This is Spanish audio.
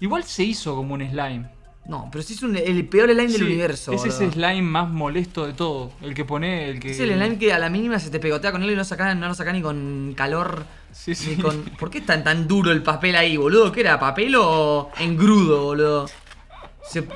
Igual se hizo como un slime. No, pero sí es el peor slime del universo. Es ese slime más molesto de todo. El que pone, el que. Es el slime que a la mínima se te pegotea con él y no, saca, no lo saca ni con calor. Sí, sí. ¿Por qué es tan, tan duro el papel ahí, boludo? ¿Qué era? ¿Papel o engrudo, boludo? Se...